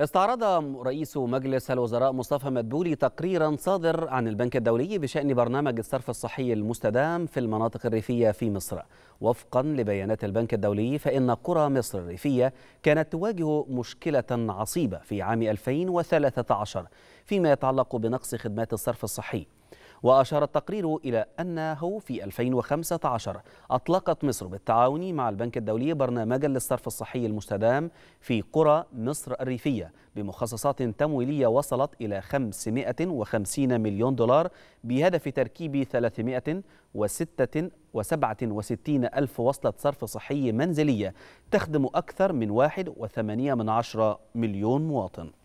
استعرض رئيس مجلس الوزراء مصطفى مدبولي تقريرا صادر عن البنك الدولي بشأن برنامج الصرف الصحي المستدام في المناطق الريفية في مصر وفقا لبيانات البنك الدولي فإن قرى مصر الريفية كانت تواجه مشكلة عصيبة في عام 2013 فيما يتعلق بنقص خدمات الصرف الصحي وأشار التقرير إلى أنه في 2015 أطلقت مصر بالتعاون مع البنك الدولي برنامجا للصرف الصحي المستدام في قرى مصر الريفية بمخصصات تمويلية وصلت إلى 550 مليون دولار بهدف تركيب 367 ألف وصلة صرف صحي منزلية تخدم أكثر من 1.8 مليون مواطن